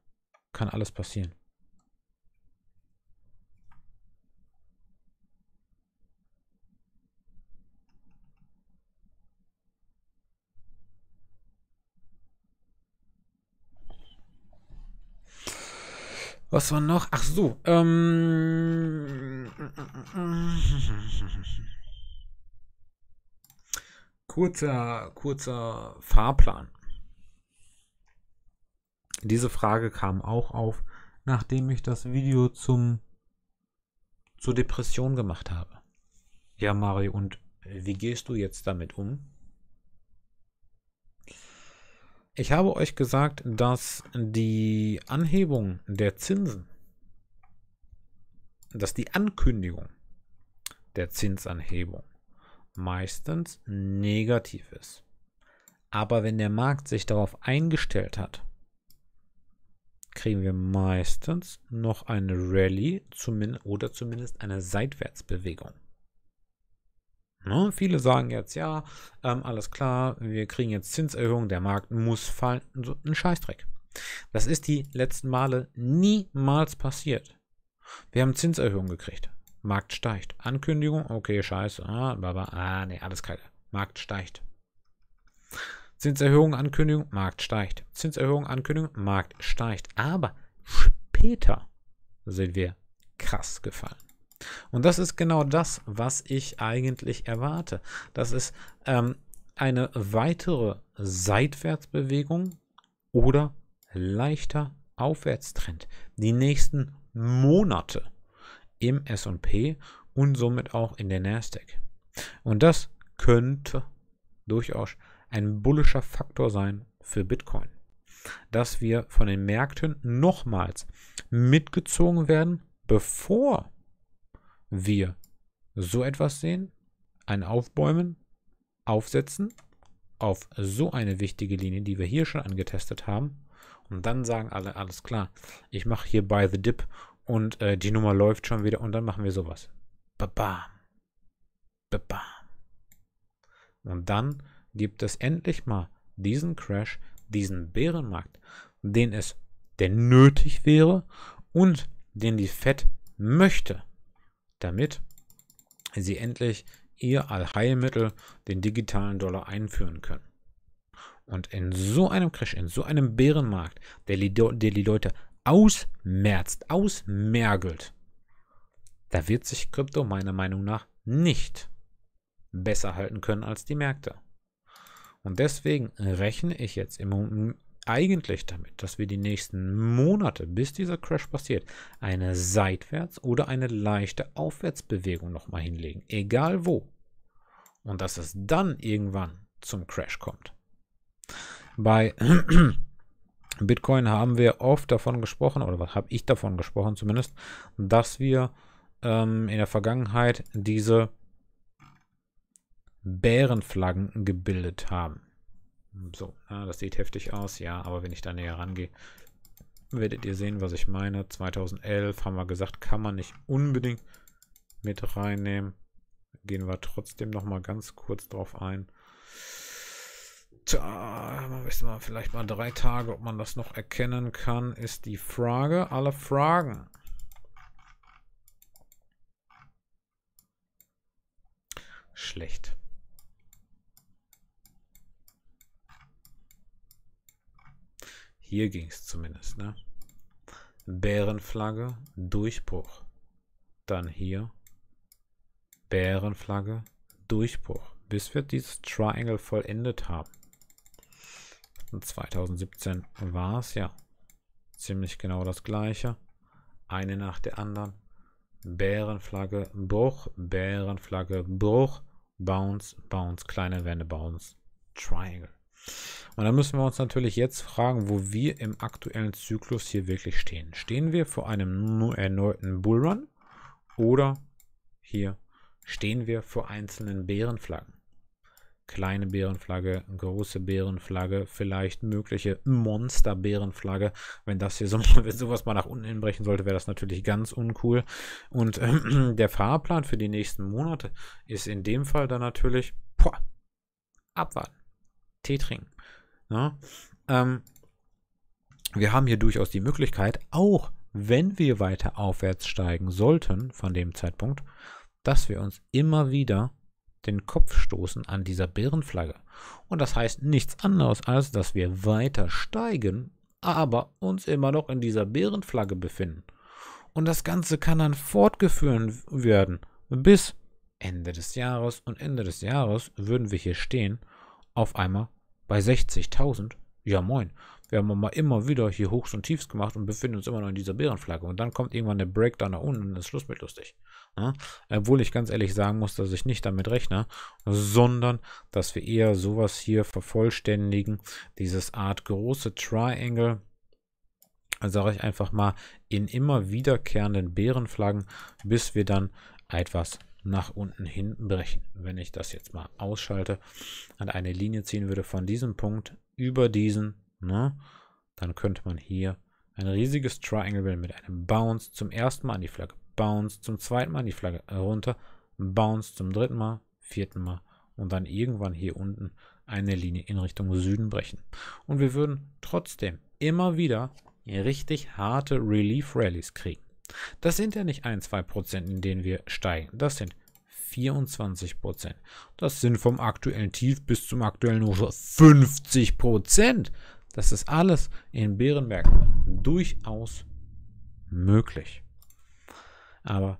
Kann alles passieren. Was war noch? Ach so. Ähm, kurzer, kurzer Fahrplan. Diese Frage kam auch auf, nachdem ich das Video zum zur Depression gemacht habe. Ja, Mario, und wie gehst du jetzt damit um? Ich habe euch gesagt, dass die Anhebung der Zinsen, dass die Ankündigung der Zinsanhebung meistens negativ ist. Aber wenn der Markt sich darauf eingestellt hat, kriegen wir meistens noch eine Rallye oder zumindest eine Seitwärtsbewegung. Ne? Viele sagen jetzt, ja, ähm, alles klar, wir kriegen jetzt Zinserhöhung, der Markt muss fallen. So ein Scheißdreck. Das ist die letzten Male niemals passiert. Wir haben Zinserhöhung gekriegt. Markt steigt. Ankündigung, okay, scheiße. Ah, baba, ah, nee, alles kalt. Markt steigt. Zinserhöhung, Ankündigung, Markt steigt. Zinserhöhung, Ankündigung, Markt steigt. Aber später sind wir krass gefallen. Und das ist genau das, was ich eigentlich erwarte. Das ist ähm, eine weitere Seitwärtsbewegung oder leichter Aufwärtstrend. Die nächsten Monate im SP und somit auch in der Nasdaq. Und das könnte durchaus ein bullischer Faktor sein für Bitcoin. Dass wir von den Märkten nochmals mitgezogen werden, bevor wir so etwas sehen, ein Aufbäumen, aufsetzen auf so eine wichtige Linie, die wir hier schon angetestet haben. Und dann sagen alle, alles klar, ich mache hier by the dip und äh, die Nummer läuft schon wieder und dann machen wir sowas. Babam. Babam. Und dann gibt es endlich mal diesen Crash, diesen Bärenmarkt, den es, der nötig wäre und den die Fed möchte damit sie endlich ihr Allheilmittel, den digitalen Dollar, einführen können. Und in so einem Crash, in so einem Bärenmarkt, der, der die Leute ausmerzt, ausmergelt, da wird sich Krypto meiner Meinung nach nicht besser halten können als die Märkte. Und deswegen rechne ich jetzt im, eigentlich damit, dass wir die nächsten Monate, bis dieser Crash passiert, eine seitwärts oder eine leichte Aufwärtsbewegung nochmal hinlegen, egal wo. Und dass es dann irgendwann zum Crash kommt. Bei Bitcoin haben wir oft davon gesprochen, oder habe ich davon gesprochen zumindest, dass wir ähm, in der Vergangenheit diese Bärenflaggen gebildet haben. So, ah, das sieht heftig aus. Ja, aber wenn ich da näher rangehe, werdet ihr sehen, was ich meine. 2011 haben wir gesagt, kann man nicht unbedingt mit reinnehmen. Gehen wir trotzdem nochmal ganz kurz drauf ein. Tja, wissen wir vielleicht mal drei Tage, ob man das noch erkennen kann, ist die Frage aller Fragen. Schlecht. Hier ging es zumindest, ne? Bärenflagge, Durchbruch. Dann hier. Bärenflagge, Durchbruch. Bis wir dieses Triangle vollendet haben. Und 2017 war es ja ziemlich genau das gleiche. Eine nach der anderen. Bärenflagge, Bruch, Bärenflagge, Bruch, Bounce, Bounce, kleine Wände, Bounce, Triangle. Und dann müssen wir uns natürlich jetzt fragen, wo wir im aktuellen Zyklus hier wirklich stehen. Stehen wir vor einem erneuten Bullrun oder hier stehen wir vor einzelnen Bärenflaggen? Kleine Bärenflagge, große Bärenflagge, vielleicht mögliche Monster-Bärenflagge. Wenn das hier so, wenn sowas mal nach unten hinbrechen sollte, wäre das natürlich ganz uncool. Und äh, der Fahrplan für die nächsten Monate ist in dem Fall dann natürlich boah, abwarten. Tee trinken. Ja? Ne? Ähm, wir haben hier durchaus die Möglichkeit, auch wenn wir weiter aufwärts steigen sollten von dem Zeitpunkt, dass wir uns immer wieder den Kopf stoßen an dieser Bärenflagge. Und das heißt nichts anderes, als dass wir weiter steigen, aber uns immer noch in dieser Bärenflagge befinden. Und das Ganze kann dann fortgeführt werden bis Ende des Jahres. Und Ende des Jahres würden wir hier stehen auf einmal bei 60.000. Ja, moin. Wir haben mal immer wieder hier Hochs und Tiefs gemacht und befinden uns immer noch in dieser Bärenflagge. Und dann kommt irgendwann der Breakdown nach unten und dann ist Schluss mit lustig. Ja? Obwohl ich ganz ehrlich sagen muss, dass ich nicht damit rechne, sondern dass wir eher sowas hier vervollständigen. Dieses Art große Triangle, sage ich einfach mal, in immer wiederkehrenden Bärenflaggen, bis wir dann etwas nach unten hin brechen. Wenn ich das jetzt mal ausschalte und eine Linie ziehen würde von diesem Punkt über diesen, ne, dann könnte man hier ein riesiges Triangle bilden mit einem Bounce zum ersten Mal an die Flagge, Bounce zum zweiten Mal an die Flagge runter, Bounce zum dritten Mal, vierten Mal und dann irgendwann hier unten eine Linie in Richtung Süden brechen. Und wir würden trotzdem immer wieder richtig harte Relief Rallies kriegen. Das sind ja nicht ein, zwei Prozent, in denen wir steigen. Das sind 24 Prozent. Das sind vom aktuellen Tief bis zum aktuellen Hoch 50 Prozent. Das ist alles in Bärenberg durchaus möglich. Aber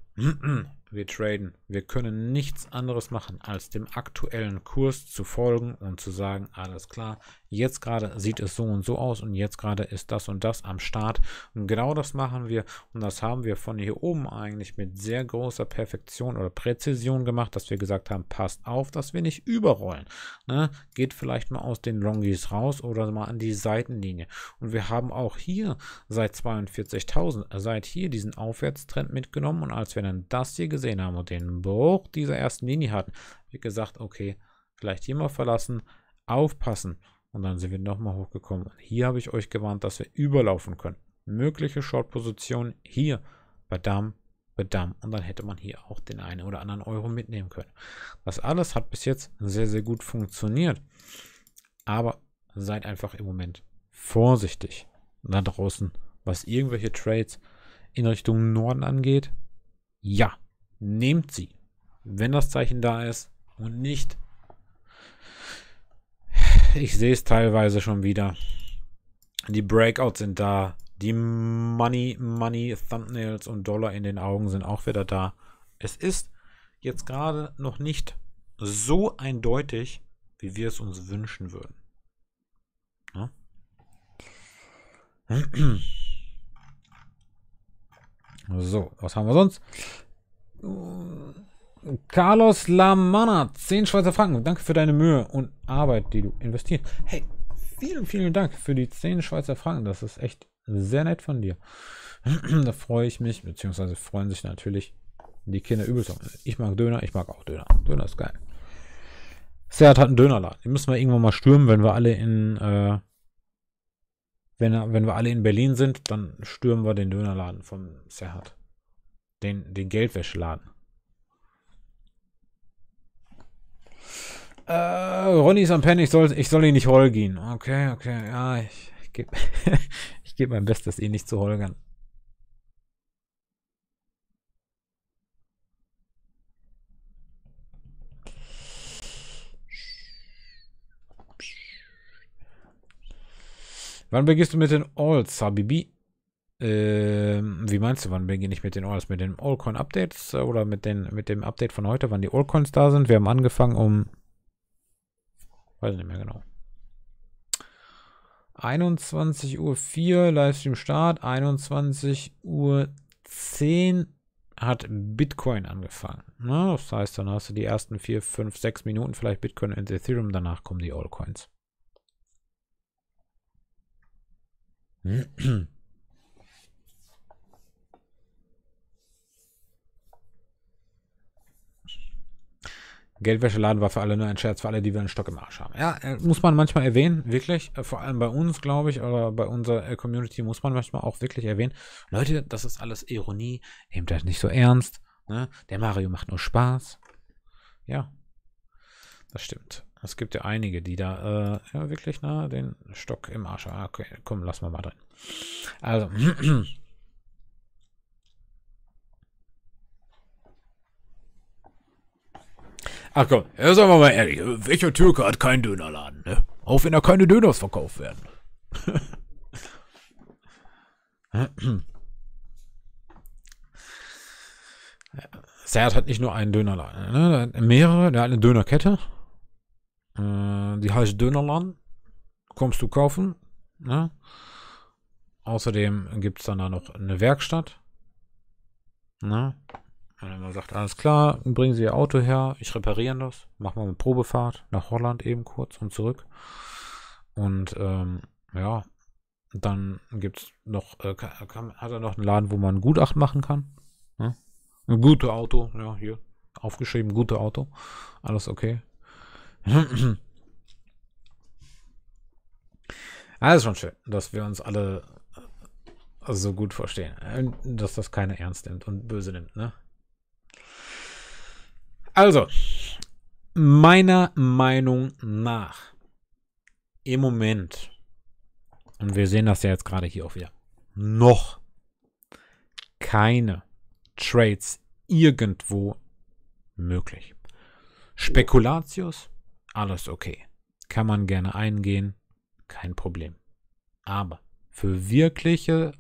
wir traden. Wir können nichts anderes machen, als dem aktuellen Kurs zu folgen und zu sagen, alles klar, jetzt gerade sieht es so und so aus und jetzt gerade ist das und das am Start. Und genau das machen wir und das haben wir von hier oben eigentlich mit sehr großer Perfektion oder Präzision gemacht, dass wir gesagt haben, passt auf, dass wir nicht überrollen. Ne? Geht vielleicht mal aus den Longies raus oder mal an die Seitenlinie. Und wir haben auch hier seit 42.000, äh, seit hier diesen Aufwärtstrend mitgenommen und als wir dann das hier gesehen haben und den Bruch dieser ersten Linie hatten, wie gesagt, okay, vielleicht hier mal verlassen, aufpassen. Und dann sind wir nochmal hochgekommen. Und hier habe ich euch gewarnt, dass wir überlaufen können. Mögliche Short-Position hier. Badam, badam. Und dann hätte man hier auch den einen oder anderen Euro mitnehmen können. Das alles hat bis jetzt sehr, sehr gut funktioniert. Aber seid einfach im Moment vorsichtig da draußen, was irgendwelche Trades in Richtung Norden angeht. Ja, nehmt sie, wenn das Zeichen da ist und nicht ich sehe es teilweise schon wieder. Die Breakouts sind da. Die Money, Money, Thumbnails und Dollar in den Augen sind auch wieder da. Es ist jetzt gerade noch nicht so eindeutig, wie wir es uns wünschen würden. Ja? So, was haben wir sonst? Carlos Lamana, 10 Schweizer Franken. Danke für deine Mühe und Arbeit, die du investierst. Hey, vielen, vielen Dank für die 10 Schweizer Franken. Das ist echt sehr nett von dir. da freue ich mich, beziehungsweise freuen sich natürlich die Kinder übelst. Ich mag Döner, ich mag auch Döner. Döner ist geil. Seat hat einen Dönerladen. Den müssen wir irgendwann mal stürmen, wenn wir alle in, äh, wenn, wenn wir alle in Berlin sind, dann stürmen wir den Dönerladen vom Seat. Den, den Geldwäscheladen. Äh, Ronny ist am Pen, ich soll, ich soll ihn nicht holgern. Okay, okay, ja, ich, ich gebe geb mein Bestes, ihn nicht zu holgern. Wann beginnst du mit den Alls, Habibi? Ähm, wie meinst du, wann beginne ich mit den Alls? Mit den Allcoin-Updates äh, oder mit, den, mit dem Update von heute, wann die Allcoins da sind? Wir haben angefangen um Weiß nicht mehr genau. 21.04 Uhr Livestream Start, 21.10 Uhr hat Bitcoin angefangen. Na, ne? das heißt, dann hast du die ersten 4, 5, 6 Minuten vielleicht Bitcoin und Ethereum, danach kommen die Allcoins. Geldwäscheladen war für alle nur ein Scherz, für alle, die wir einen Stock im Arsch haben. Ja, äh, muss man manchmal erwähnen, wirklich. Äh, vor allem bei uns, glaube ich, oder bei unserer äh, Community muss man manchmal auch wirklich erwähnen. Leute, das ist alles Ironie. Nehmt das nicht so ernst. Ne? Der Mario macht nur Spaß. Ja, das stimmt. Es gibt ja einige, die da äh, ja, wirklich na, den Stock im Arsch haben. Ah, okay, komm, lass mal mal drin. Also, Ach komm, ja, sagen wir mal ehrlich, welcher Türke hat keinen Dönerladen, ne? Auch wenn da keine Döners verkauft werden. Zert hat nicht nur einen Dönerladen, ne? Der hat mehrere, der hat eine Dönerkette. Äh, die heißt Dönerladen. Kommst du kaufen, ne? Außerdem gibt es dann da noch eine Werkstatt. Ne? Und dann sagt, alles klar, bringen Sie Ihr Auto her, ich repariere das, machen wir eine Probefahrt nach Holland eben kurz und zurück. Und ähm, ja, dann gibt es noch, äh, kann, hat er noch einen Laden, wo man ein Gutachten machen kann. Ne? Ein gutes Auto, ja, hier aufgeschrieben, gutes Auto. Alles okay. Alles schon schön, dass wir uns alle äh, so gut verstehen. Äh, dass das keiner ernst nimmt und böse nimmt, ne? Also, meiner Meinung nach, im Moment, und wir sehen das ja jetzt gerade hier auch wieder, noch keine Trades irgendwo möglich. Spekulatius, alles okay. Kann man gerne eingehen, kein Problem. Aber für wirkliche,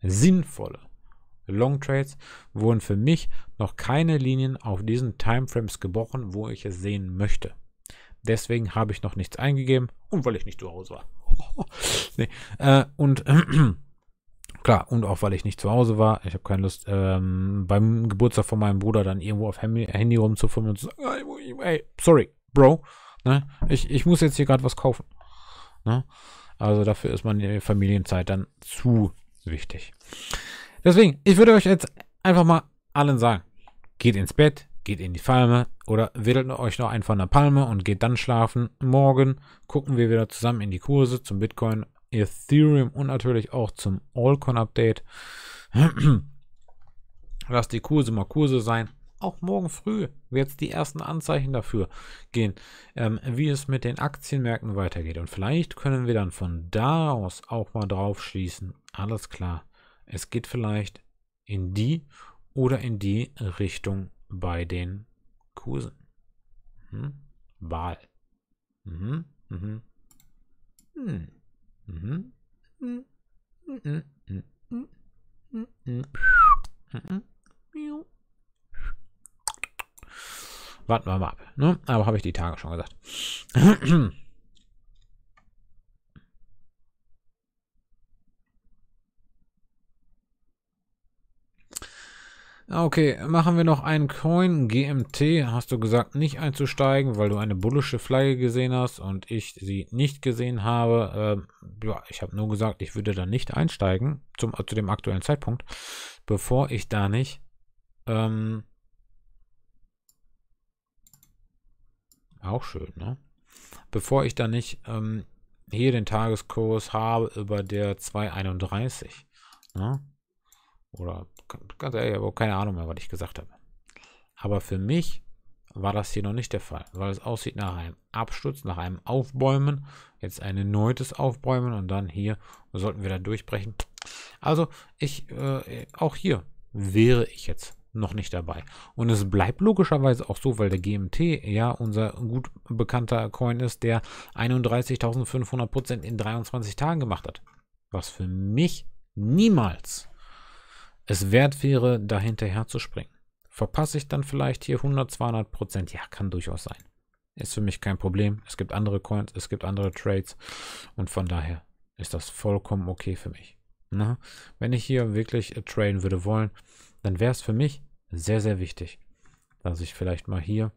sinnvolle Long Trades wurden für mich noch keine Linien auf diesen Timeframes gebrochen, wo ich es sehen möchte. Deswegen habe ich noch nichts eingegeben und weil ich nicht zu Hause war. nee. äh, und äh, klar, und auch weil ich nicht zu Hause war. Ich habe keine Lust, ähm, beim Geburtstag von meinem Bruder dann irgendwo auf Handy, Handy rumzufummeln und zu sagen, ey, sorry, Bro, ne? ich, ich muss jetzt hier gerade was kaufen. Ne? Also dafür ist meine Familienzeit dann zu wichtig. Deswegen, ich würde euch jetzt einfach mal allen sagen, geht ins Bett, geht in die Palme oder wedelt euch noch einfach eine Palme und geht dann schlafen. Morgen gucken wir wieder zusammen in die Kurse zum Bitcoin, Ethereum und natürlich auch zum Allcoin-Update. Lasst die Kurse mal Kurse sein. Auch morgen früh wird es die ersten Anzeichen dafür gehen, ähm, wie es mit den Aktienmärkten weitergeht. Und vielleicht können wir dann von da aus auch mal drauf schließen. Alles klar. Es geht vielleicht in die oder in die Richtung bei den Kursen. Hm? Wahl. Mhm. Mhm. Hm. Mhm. Mhm. Warten wir mal ab. Ne? Aber habe ich die Tage schon gesagt. Ah, okay, machen wir noch einen Coin. GMT hast du gesagt, nicht einzusteigen, weil du eine bullische Flagge gesehen hast und ich sie nicht gesehen habe. Ähm, ja, ich habe nur gesagt, ich würde da nicht einsteigen, zum, äh, zu dem aktuellen Zeitpunkt, bevor ich da nicht... Ähm, auch schön, ne? Bevor ich da nicht ähm, hier den Tageskurs habe über der 231. Ne? Oder ganz ehrlich, aber keine Ahnung mehr, was ich gesagt habe. Aber für mich war das hier noch nicht der Fall, weil es aussieht nach einem Absturz, nach einem Aufbäumen, jetzt ein erneutes Aufbäumen und dann hier sollten wir da durchbrechen. Also ich, äh, auch hier wäre ich jetzt noch nicht dabei. Und es bleibt logischerweise auch so, weil der GMT ja unser gut bekannter Coin ist, der 31.500% in 23 Tagen gemacht hat. Was für mich niemals es wert wäre, da hinterher zu springen. Verpasse ich dann vielleicht hier 100, 200 Prozent? Ja, kann durchaus sein. Ist für mich kein Problem. Es gibt andere Coins, es gibt andere Trades und von daher ist das vollkommen okay für mich. Na, ne? wenn ich hier wirklich äh, traden würde wollen, dann wäre es für mich sehr, sehr wichtig, dass ich vielleicht mal hier...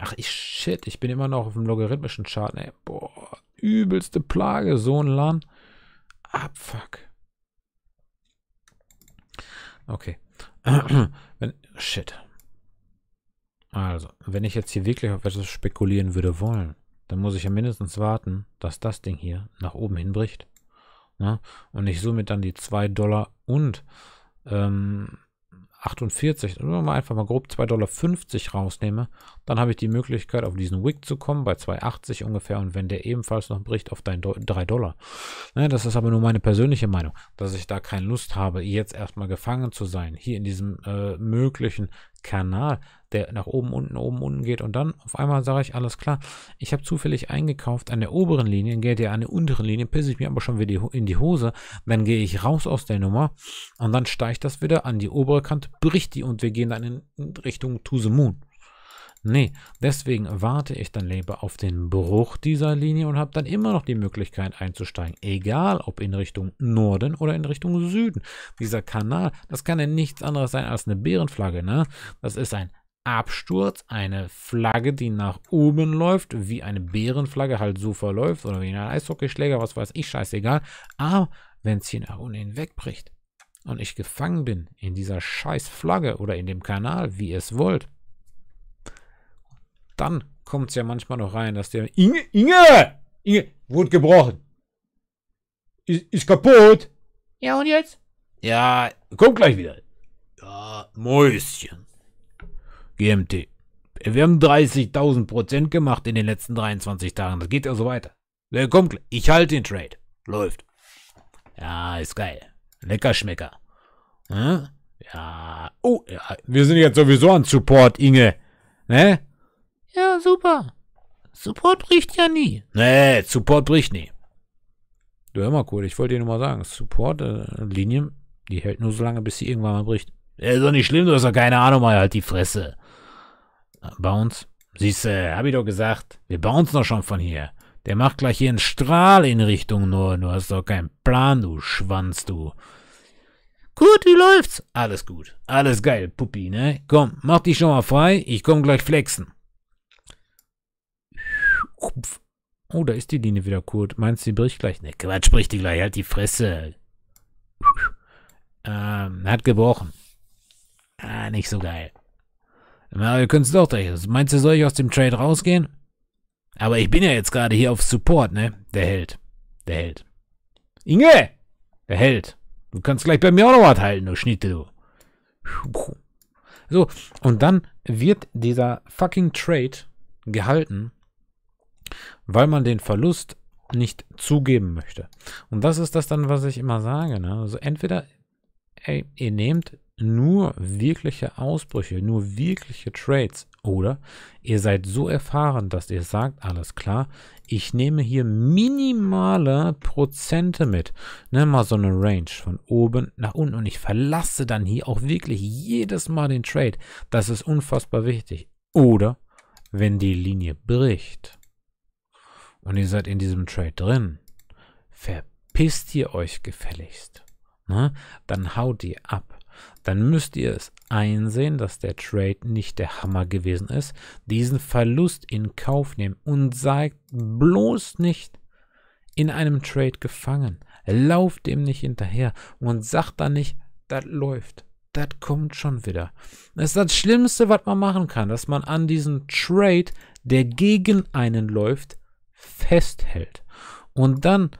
Ach, ich shit, ich bin immer noch auf dem logarithmischen Chart. Ey. Ne? Boah, übelste Plage, so ein LAN. Abfuck. Ah, Okay. wenn, shit. Also, wenn ich jetzt hier wirklich auf etwas spekulieren würde wollen, dann muss ich ja mindestens warten, dass das Ding hier nach oben hin bricht. Ne? Und ich somit dann die 2 Dollar und ähm, 48, also wenn mal einfach mal grob 2,50 Dollar rausnehme, dann habe ich die Möglichkeit, auf diesen Wick zu kommen, bei 2,80 ungefähr. Und wenn der ebenfalls noch bricht, auf deinen 3 Dollar. Ne, das ist aber nur meine persönliche Meinung, dass ich da keine Lust habe, jetzt erstmal gefangen zu sein, hier in diesem äh, möglichen Kanal, der nach oben, unten, oben, unten geht. Und dann auf einmal sage ich, alles klar, ich habe zufällig eingekauft an der oberen Linie, geht ja an der unteren Linie, pisse ich mir aber schon wieder in die Hose. Dann gehe ich raus aus der Nummer und dann steigt das wieder an die obere Kante, bricht die und wir gehen dann in Richtung To the Moon. Nee, deswegen warte ich dann lieber auf den Bruch dieser Linie und habe dann immer noch die Möglichkeit einzusteigen. Egal, ob in Richtung Norden oder in Richtung Süden. Dieser Kanal, das kann ja nichts anderes sein als eine Bärenflagge, ne? Das ist ein Absturz eine Flagge, die nach oben läuft, wie eine Bärenflagge halt so verläuft oder wie ein Eishockeyschläger, was weiß ich, scheißegal. Aber wenn es hier nach unten wegbricht und ich gefangen bin in dieser scheiß Flagge oder in dem Kanal, wie ihr es wollt, dann kommt es ja manchmal noch rein, dass der Inge, Inge, Inge, wurde gebrochen. Ist, ist kaputt. Ja, und jetzt? Ja, kommt gleich wieder. Ja, Mäuschen. GMT. Wir haben 30.000 Prozent gemacht in den letzten 23 Tagen. Das geht ja so weiter. Komm, ich halte den Trade. Läuft. Ja, ist geil. Lecker Schmecker. Hm? Ja. Oh, ja. wir sind jetzt sowieso an Support, Inge. Ne? Ja, super. Support bricht ja nie. Nee, Support bricht nie. Du hör mal, cool, ich wollte dir nur mal sagen, Support-Linien, äh, die hält nur so lange, bis sie irgendwann mal bricht. ist doch nicht schlimm, du hast doch keine Ahnung, mal halt die Fresse. Bei uns? Siehste, äh, hab ich doch gesagt. Wir bauen's doch schon von hier. Der macht gleich hier einen Strahl in Richtung nur. Du hast doch keinen Plan, du Schwanz, du. Gut, wie läuft's? Alles gut. Alles geil, Puppi, ne? Komm, mach dich schon mal frei. Ich komm gleich flexen. Oh, da ist die Linie wieder kurz. Meinst du, die bricht gleich? Ne, Quatsch, bricht die gleich. Halt die Fresse. Ähm, hat gebrochen. Ah, nicht so geil. Na, wir können es doch gleich. Meinst du, soll ich aus dem Trade rausgehen? Aber ich bin ja jetzt gerade hier auf Support, ne? Der Held. Der Held. Inge! Der Held. Du kannst gleich bei mir auch noch was halten, du Schnitte, du. So, und dann wird dieser fucking Trade gehalten, weil man den Verlust nicht zugeben möchte. Und das ist das dann, was ich immer sage. Ne? Also entweder ey, ihr nehmt nur wirkliche Ausbrüche, nur wirkliche Trades. Oder ihr seid so erfahren, dass ihr sagt, alles klar, ich nehme hier minimale Prozente mit. Ne, mal so eine Range von oben nach unten. Und ich verlasse dann hier auch wirklich jedes Mal den Trade. Das ist unfassbar wichtig. Oder wenn die Linie bricht und ihr seid in diesem Trade drin, verpisst ihr euch gefälligst. Ne? Dann haut ihr ab dann müsst ihr es einsehen, dass der Trade nicht der Hammer gewesen ist, diesen Verlust in Kauf nehmen und seid bloß nicht in einem Trade gefangen. Lauft dem nicht hinterher und sagt dann nicht, das läuft. Das kommt schon wieder. Das ist das Schlimmste, was man machen kann, dass man an diesem Trade, der gegen einen läuft, festhält. Und dann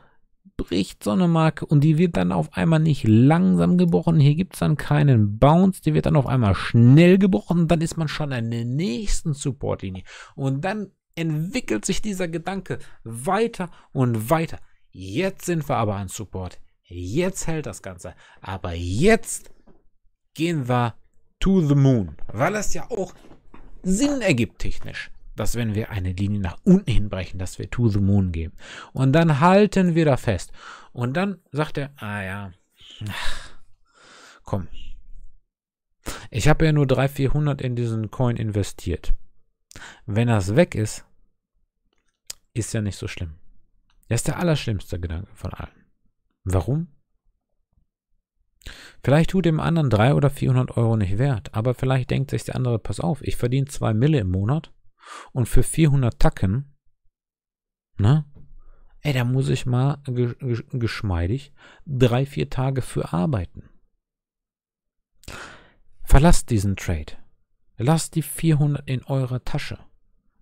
bricht so eine Marke und die wird dann auf einmal nicht langsam gebrochen. Hier gibt es dann keinen Bounce, die wird dann auf einmal schnell gebrochen. Dann ist man schon an der nächsten Supportlinie. Und dann entwickelt sich dieser Gedanke weiter und weiter. Jetzt sind wir aber an Support. Jetzt hält das Ganze. Aber jetzt gehen wir to the moon, weil es ja auch Sinn ergibt technisch dass wenn wir eine Linie nach unten hinbrechen, dass wir to the moon geben. Und dann halten wir da fest. Und dann sagt er, ah ja, ach, komm. Ich habe ja nur 300, 400 in diesen Coin investiert. Wenn das weg ist, ist ja nicht so schlimm. Das ist der allerschlimmste Gedanke von allen. Warum? Vielleicht tut dem anderen 300 oder 400 Euro nicht wert, aber vielleicht denkt sich der andere, pass auf, ich verdiene 2 Mille im Monat und für 400 Tacken, ne? Ey, da muss ich mal geschmeidig drei, vier Tage für arbeiten. Verlasst diesen Trade. Lasst die 400 in eurer Tasche.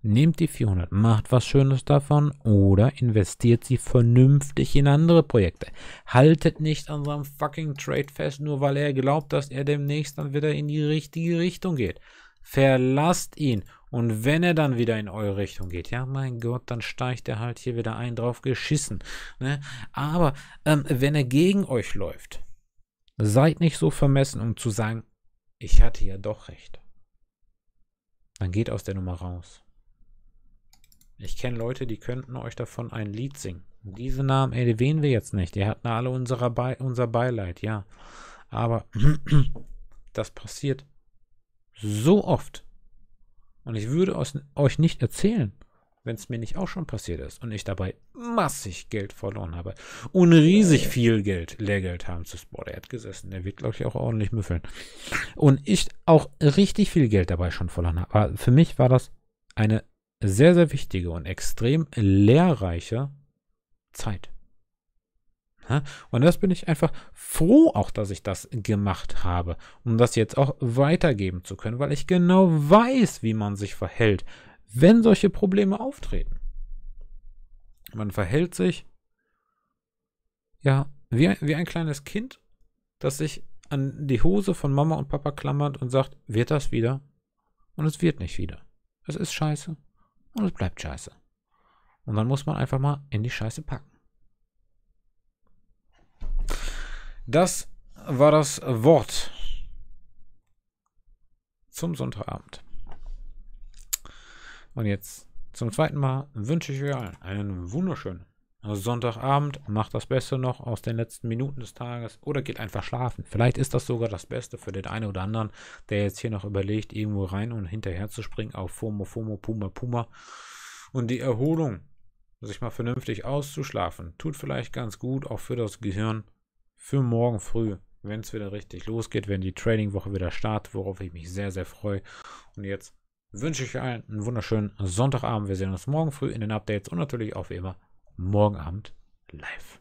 Nehmt die 400, macht was Schönes davon oder investiert sie vernünftig in andere Projekte. Haltet nicht an seinem fucking Trade fest, nur weil er glaubt, dass er demnächst dann wieder in die richtige Richtung geht. Verlasst ihn und wenn er dann wieder in eure Richtung geht, ja, mein Gott, dann steigt er halt hier wieder ein drauf geschissen. Ne? Aber ähm, wenn er gegen euch läuft, seid nicht so vermessen, um zu sagen, ich hatte ja doch recht. Dann geht aus der Nummer raus. Ich kenne Leute, die könnten euch davon ein Lied singen. Diese Namen erwähnen wir jetzt nicht. Die hatten alle unsere Be unser Beileid, ja. Aber das passiert so oft. Und ich würde euch nicht erzählen, wenn es mir nicht auch schon passiert ist und ich dabei massig Geld verloren habe und riesig äh. viel Geld, Lehrgeld haben zu Sport. Er hat gesessen, der wird, glaube ich, auch ordentlich müffeln. Und ich auch richtig viel Geld dabei schon verloren habe. Aber für mich war das eine sehr, sehr wichtige und extrem lehrreiche Zeit. Und das bin ich einfach froh auch, dass ich das gemacht habe, um das jetzt auch weitergeben zu können, weil ich genau weiß, wie man sich verhält, wenn solche Probleme auftreten. Man verhält sich, ja, wie, wie ein kleines Kind, das sich an die Hose von Mama und Papa klammert und sagt, wird das wieder? Und es wird nicht wieder. Es ist scheiße und es bleibt scheiße. Und dann muss man einfach mal in die Scheiße packen. Das war das Wort zum Sonntagabend. Und jetzt zum zweiten Mal wünsche ich euch allen einen wunderschönen Sonntagabend. Macht das Beste noch aus den letzten Minuten des Tages oder geht einfach schlafen. Vielleicht ist das sogar das Beste für den einen oder anderen, der jetzt hier noch überlegt, irgendwo rein und hinterher zu springen auf FOMO, FOMO, Puma, Puma. Und die Erholung, sich mal vernünftig auszuschlafen, tut vielleicht ganz gut, auch für das Gehirn für morgen früh, wenn es wieder richtig losgeht, wenn die Trading-Woche wieder startet, worauf ich mich sehr, sehr freue. Und jetzt wünsche ich allen einen wunderschönen Sonntagabend. Wir sehen uns morgen früh in den Updates und natürlich auch wie immer morgen Abend live.